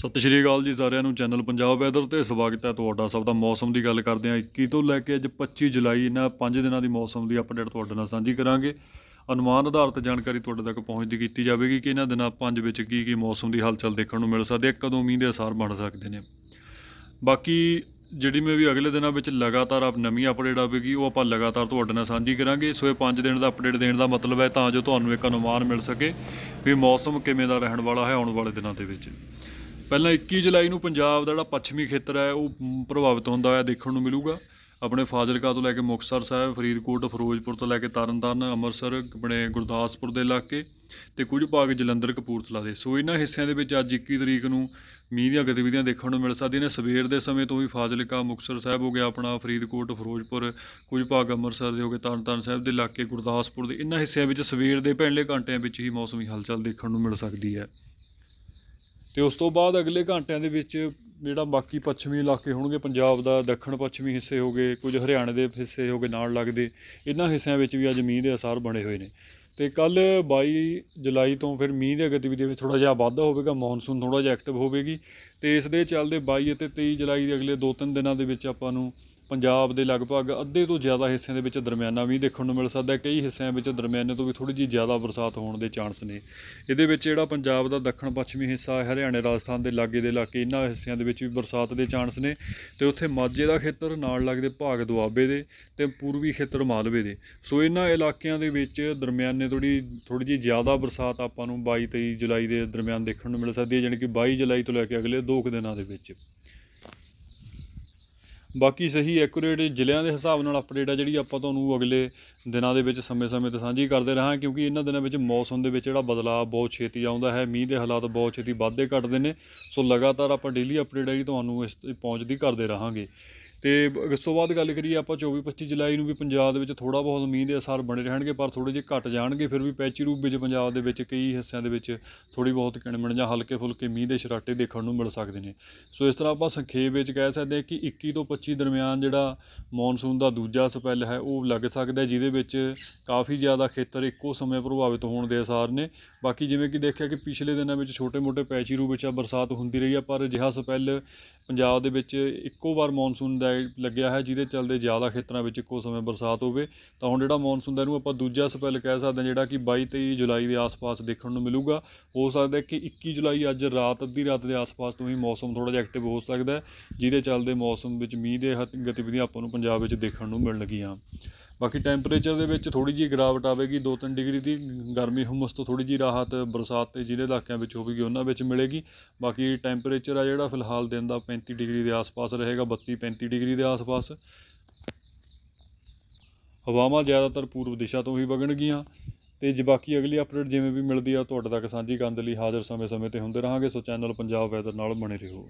ਸਤਿ ਸ਼੍ਰੀ ਅਕਾਲ ਜੀ ਸਾਰਿਆਂ ਨੂੰ ਚੈਨਲ ਪੰਜਾਬ ਵੈਦਰ ਤੇ ਸਵਾਗਤ ਹੈ ਤੁਹਾਡਾ ਸਭ ਦਾ ਮੌਸਮ ਦੀ ਗੱਲ ਕਰਦੇ ਹਾਂ 21 ਤੋਂ ਲੈ ਕੇ ਅੱਜ 25 ਜੁਲਾਈ ਇਹਨਾਂ 5 ਦਿਨਾਂ ਦੀ ਮੌਸਮ ਦੀ ਅਪਡੇਟ ਤੁਹਾਡੇ ਨਾਲ ਸਾਂਝੀ ਕਰਾਂਗੇ ਅਨੁਮਾਨ ਆਧਾਰਿਤ ਜਾਣਕਾਰੀ ਤੁਹਾਡੇ ਤੱਕ ਪਹੁੰਚਦੀ ਕੀਤੀ ਜਾਵੇਗੀ ਕਿ ਇਹਨਾਂ ਦਿਨਾਂ 5 ਵਿੱਚ ਕੀ ਕੀ ਮੌਸਮ ਦੀ ਹਲਚਲ ਦੇਖਣ ਨੂੰ ਮਿਲ ਸਕਦੀ ਹੈ ਕਦੋਂ ਮੀਂਹ ਦੇ ਅਸਰ ਬਣ ਸਕਦੇ ਨੇ ਬਾਕੀ ਜਿਹੜੀ ਮੈਂ ਵੀ ਅਗਲੇ ਦਿਨਾਂ ਵਿੱਚ ਲਗਾਤਾਰ ਆਪ ਨਵੀਂ ਅਪਡੇਟ ਆਵੇਗੀ ਉਹ ਆਪਾਂ ਲਗਾਤਾਰ ਤੁਹਾਡੇ ਨਾਲ ਸਾਂਝੀ ਕਰਾਂਗੇ ਸੋ ਇਹ 5 ਦਿਨ ਦਾ ਅਪਡੇਟ ਦੇਣ ਦਾ ਮਤਲਬ ਹੈ ਤਾਂ ਜੋ ਤੁਹਾਨੂੰ ਇੱਕ ਅਨੁਮਾਨ ਮਿਲ ਸਕੇ ਵੀ ਮੌਸਮ ਕਿਵੇਂ ਦਾ ਰਹਿਣ ਵਾਲਾ ਹੈ ਆਉਣ ਵਾਲੇ ਦਿਨਾਂ ਦੇ ਵਿੱਚ ਪਹਿਲਾਂ 21 ਜੁਲਾਈ ਨੂੰ ਪੰਜਾਬ ਦਾ ਜਿਹੜਾ ਪੱਛਮੀ ਖੇਤਰ ਹੈ ਉਹ ਪ੍ਰਭਾਵਿਤ ਹੁੰਦਾ ਹੋਇਆ ਦੇਖਣ ਨੂੰ ਮਿਲੂਗਾ ਆਪਣੇ ਫਾਜ਼ਿਲਕਾ ਤੋਂ ਲੈ ਕੇ ਮੁਕਸਰ ਸਾਹਿਬ ਫਰੀਦਕੋਟ ਫਿਰੋਜ਼ਪੁਰ ਤੋਂ ਲੈ ਕੇ ਤਰਨਤਾਰਨ ਅੰਮ੍ਰਿਤਸਰ ਆਪਣੇ ਗੁਰਦਾਸਪੁਰ ਦੇ ਇਲਾਕੇ ਤੇ ਕੁਝ ਭਾਗ ਜਲੰਧਰ ਕਪੂਰਥਲਾ ਦੇ ਸੋ ਇਹਨਾਂ ਹਿੱਸਿਆਂ ਦੇ ਵਿੱਚ ਅੱਜ 21 ਤਰੀਕ ਨੂੰ ਮੀਂਹ ਦੀਆਂ ਗਤੀਵਿਧੀਆਂ ਦੇਖਣ ਨੂੰ ਮਿਲ ਸਕਦੀਆਂ ਨੇ ਸਵੇਰ ਦੇ ਸਮੇਂ ਤੋਂ ਹੀ ਫਾਜ਼ਿਲਕਾ ਮੁਕਸਰ ਸਾਹਿਬ ਹੋ ਗਿਆ ਆਪਣਾ ਫਰੀਦਕੋਟ ਫਿਰੋਜ਼ਪੁਰ ਕੁਝ ਭਾਗ ਅੰਮ੍ਰਿਤਸਰ ਦੇ ਹੋ ਗਏ ਤਰਨਤਾਰਨ ਸਾਹਿਬ ਦੇ ਇਲਾਕੇ ਗੁਰਦਾਸਪੁਰ ਦੇ ਇਹਨਾਂ ਹਿੱਸਿਆਂ ਵਿੱਚ ਸਵੇਰ ਦੇ ਪਹਿਲੇ ਘੰਟਿਆਂ ਵਿੱਚ ਹੀ ਮੌਸਮੀ ਹਲਚਲ ਦੇਖਣ ਨੂੰ ਮਿਲ ਸਕਦੀ ਹੈ ਤੇ ਉਸ ਤੋਂ ਬਾਅਦ ਅਗਲੇ ਘੰਟਿਆਂ ਦੇ ਵਿੱਚ ਜਿਹੜਾ ਬਾਕੀ ਪੱਛਮੀ ਇਲਾਕੇ ਹੋਣਗੇ ਪੰਜਾਬ ਦਾ ਦੱਖਣ ਪੱਛਮੀ ਹਿੱਸੇ ਹੋਗੇ ਕੁਝ ਹਰਿਆਣੇ ਦੇ ਹਿੱਸੇ ਹੋਗੇ ਨਾਲ ਲੱਗਦੇ ਇਹਨਾਂ ਹਿੱਸਿਆਂ ਵਿੱਚ ਵੀ ਅੱਜ ਮੀਂਹ ਦੇ ਅਸਰ ਬਣੇ ਹੋਏ ਨੇ ਤੇ ਕੱਲ 22 ਜੁਲਾਈ ਤੋਂ ਫਿਰ ਮੀਂਹ ਦੀ ਗਤੀਵਿਧੀ ਵਿੱਚ ਥੋੜਾ ਜਿਹਾ ਵਾਧਾ ਹੋਵੇਗਾ ਮੌਨਸੂਨ ਥੋੜਾ ਜਿਹਾ ਐਕਟਿਵ ਹੋਵੇਗੀ ਤੇ ਇਸ ਦੇ ਚੱਲਦੇ 22 ਅਤੇ 23 ਜੁਲਾਈ ਦੇ ਅਗਲੇ 2-3 ਦਿਨਾਂ ਦੇ ਵਿੱਚ ਆਪਾਂ ਨੂੰ ਪੰਜਾਬ ਦੇ ਲਗਭਗ ਅੱਧੇ ਤੋਂ ਜ਼ਿਆਦਾ ਹਿੱਸਿਆਂ ਦੇ ਵਿੱਚ ਦਰਮਿਆਨਾ ਵੀ ਦੇਖਣ ਨੂੰ ਮਿਲ ਸਕਦਾ ਹੈ ਕਈ ਹਿੱਸਿਆਂ ਵਿੱਚ ਦਰਮਿਆਨੇ ਤੋਂ ਵੀ ਥੋੜੀ ਜੀ ਜ਼ਿਆਦਾ ਬਰਸਾਤ ਹੋਣ ਦੇ ਚਾਂਸ ਨੇ ਇਹਦੇ ਵਿੱਚ ਜਿਹੜਾ ਪੰਜਾਬ ਦਾ ਦੱਖਣ ਪੱਛਮੀ ਹਿੱਸਾ ਹਰਿਆਣਾ ਰਾਜਸਥਾਨ ਦੇ ਲਾਗੇ ਦੇ ਇਲਾਕੇ ਇਹਨਾਂ ਹਿੱਸਿਆਂ ਦੇ ਵਿੱਚ ਵੀ ਬਰਸਾਤ ਦੇ ਚਾਂਸ ਨੇ ਤੇ ਉੱਥੇ ਮਾਝੇ ਦਾ ਖੇਤਰ ਨਾਲ ਲੱਗਦੇ ਭਾਗ ਦੁਆਬੇ ਦੇ ਤੇ ਪੂਰਬੀ ਖੇਤਰ ਮਾਲਵੇ ਦੇ ਸੋ ਇਹਨਾਂ ਇਲਾਕਿਆਂ ਦੇ ਵਿੱਚ ਦਰਮਿਆਨੇ ਥੋੜੀ ਥੋੜੀ ਜੀ ਜ਼ਿਆਦਾ ਬਰਸਾਤ ਆਪਾਂ ਨੂੰ 22 23 ਜੁਲਾਈ ਦੇ ਦਰਮਿਆਨ ਦੇਖਣ ਨੂੰ ਮਿਲ ਸਕਦੀ ਹੈ ਯਾਨੀ ਕਿ 22 ਜੁਲਾਈ ਤੋਂ ਲੈ ਕੇ ਅਗਲੇ 2 ਦਿਨਾਂ ਦੇ ਵਿੱਚ ਬਾਕੀ ਸਹੀ ਐਕੂਰੇਟ ਜ਼ਿਲ੍ਹਿਆਂ ਦੇ ਹਿਸਾਬ ਨਾਲ ਅਪਡੇਟ ਆ ਜਿਹੜੀ ਆਪਾਂ ਤੁਹਾਨੂੰ ਅਗਲੇ ਦਿਨਾਂ ਦੇ ਵਿੱਚ ਸਮੇਂ-ਸਮੇਂ ਤੇ ਸਾਂਝੀ ਕਰਦੇ ਰਹਾਂ ਕਿਉਂਕਿ ਇਹਨਾਂ ਦਿਨਾਂ ਵਿੱਚ ਮੌਸਮ ਦੇ ਵਿੱਚ ਜਿਹੜਾ ਬਦਲਾਅ ਬਹੁਤ ਛੇਤੀ ਆਉਂਦਾ ਹੈ ਮੀਂਹ ਦੇ ਹਾਲਾਤ ਬਹੁਤ ਛੇਤੀ ਵੱਧਦੇ ਘਟਦੇ ਨੇ ਸੋ ਲਗਾਤਾਰ ਆਪਾਂ ਡੇਲੀ ਅਪਡੇਟ ਆ ਜਿਹੜੀ ਤੁਹਾਨੂੰ ਇਸ ਪਹੁੰਚਦੀ ਕਰਦੇ ਰਹਾਂਗੇ ਤੇ ਇਸ ਤੋਂ ਬਾਅਦ ਗੱਲ ਕਰੀਏ ਆਪਾਂ 24 25 ਜੁਲਾਈ ਨੂੰ ਵੀ ਪੰਜਾਬ ਦੇ ਵਿੱਚ ਥੋੜਾ ਬਹੁਤ ਮੀਂਹ ਦੇ ਅਸਰ ਬਣੇ ਰਹਿਣਗੇ ਪਰ ਥੋੜੇ ਜਿਹਾ ਘਟ ਜਾਣਗੇ ਫਿਰ ਵੀ ਪੈਚੀ ਰੂਪ ਵਿੱਚ ਪੰਜਾਬ ਦੇ ਵਿੱਚ ਕਈ ਹਿੱਸਿਆਂ ਦੇ ਵਿੱਚ ਥੋੜੀ ਬਹੁਤ ਕਿਣਮਣ ਜਾਂ ਹਲਕੇ ਫੁਲਕੇ ਮੀਂਹ ਦੇ ਛਰਾਟੇ ਦੇਖਣ ਨੂੰ ਮਿਲ ਸਕਦੇ ਨੇ ਸੋ ਇਸ ਤਰ੍ਹਾਂ ਆਪਾਂ ਸੰਖੇਪ ਵਿੱਚ ਕਹਿ ਸਕਦੇ ਹਾਂ ਕਿ 21 ਤੋਂ 25 ਦਰਮਿਆਨ ਜਿਹੜਾ ਮੌਨਸੂਨ ਦਾ ਦੂਜਾ ਸਪੈਲ ਹੈ ਉਹ ਲੱਗ ਸਕਦਾ ਜਿਹਦੇ ਵਿੱਚ ਕਾਫੀ ਜ਼ਿਆਦਾ ਖੇਤਰ ਇੱਕੋ ਸਮੇਂ ਪ੍ਰਭਾਵਿਤ ਹੋਣ ਦੇ ਅਸਰ ਨੇ ਬਾਕੀ ਜਿਵੇਂ ਕਿ ਦੇਖਿਆ ਕਿ ਪਿਛਲੇ ਦਿਨਾਂ ਵਿੱਚ ਛੋਟੇ-ਮੋਟੇ ਪੈਚੀ ਰੂਪ ਵਿੱਚ ਬਰਸਾਤ ਹੁੰਦੀ ਰਹੀ ਆ ਪਰ ਅਜਿਹਾ ਸਪੈਲ ਪੰਜਾਬ ਦੇ ਵਿੱਚ ਇੱਕੋ ਵਾਰ ਮੌਨਸੂਨ ਦਾ ਲਾਈਟ ਲੱਗਿਆ ਹੈ ਜਿਹਦੇ ਚੱਲਦੇ ਜ਼ਿਆਦਾ ਖੇਤਰਾਂ ਵਿੱਚ ਇੱਕੋ ਸਮੇਂ ਬਰਸਾਤ ਹੋਵੇ ਤਾਂ ਹੁਣ ਜਿਹੜਾ ਮੌਨਸੂਨ ਦਾ ਇਹਨੂੰ ਆਪਾਂ ਦੂਜਾ ਸਪੈਲ ਕਹਿ ਸਕਦੇ ਹਾਂ ਜਿਹੜਾ ਕਿ 22 23 ਜੁਲਾਈ ਦੇ ਆਸ-ਪਾਸ ਦੇਖਣ ਨੂੰ ਮਿਲੂਗਾ ਹੋ ਸਕਦਾ ਹੈ ਕਿ 21 ਜੁਲਾਈ ਅੱਜ ਰਾਤ ਅੱਧੀ ਰਾਤ ਦੇ ਆਸ-ਪਾਸ ਤੋਂ ਹੀ ਮੌਸਮ ਥੋੜਾ ਜਿਹਾ ਐਕਟਿਵ ਹੋ ਸਕਦਾ ਹੈ ਜਿਹਦੇ ਚੱਲਦੇ ਮੌਸਮ ਵਿੱਚ ਮੀਂਹ ਦੇ ਗਤੀਵਿਧੀਆਂ ਆਪਾਂ ਨੂੰ ਪੰਜਾਬ ਵਿੱਚ ਦੇਖਣ ਨੂੰ ਮਿਲਣਗੀਆਂ ਬਾਕੀ ਟੈਂਪਰੇਚਰ ਦੇ ਵਿੱਚ ਥੋੜੀ ਜੀ ਗਿਰਾਵਟ ਆਵੇਗੀ 2-3 ਡਿਗਰੀ ਦੀ ਗਰਮੀ ਹਮਸ ਤੋਂ ਥੋੜੀ ਜੀ ਰਾਹਤ ਬਰਸਾਤ ਤੇ ਜਿਹੜੇ ਇਲਾਕਿਆਂ ਵਿੱਚ ਹੋਵੇਗੀ ਉਹਨਾਂ ਵਿੱਚ ਮਿਲੇਗੀ ਬਾਕੀ ਟੈਂਪਰੇਚਰ ਆ ਜਿਹੜਾ ਫਿਲਹਾਲ ਦਿਨ ਦਾ 35 ਡਿਗਰੀ ਦੇ ਆਸ-ਪਾਸ ਰਹੇਗਾ 32-35 ਡਿਗਰੀ ਦੇ ਆਸ-ਪਾਸ ਹਵਾਵਾਂ ਜ਼ਿਆਦਾਤਰ ਪੂਰਬ ਦਿਸ਼ਾ ਤੋਂ ਹੀ ਵਗਣਗੀਆਂ ਤੇ ਜੇ ਬਾਕੀ ਅਗਲੀ ਅਪਡੇਟ ਜਿਵੇਂ ਵੀ ਮਿਲਦੀ ਆ ਤੁਹਾਡੇ ਤੱਕ ਸਾਂਝੀ ਕਰਨ ਦੇ ਲਈ ਹਾਜ਼ਰ ਸਮੇਂ-ਸਮੇਂ ਤੇ ਹੁੰਦੇ ਰਹਾਂਗੇ ਸੋ ਚੈਨਲ ਪੰਜਾਬ ਵੈਦਰ ਨਾਲ ਬਣੇ ਰਹੋ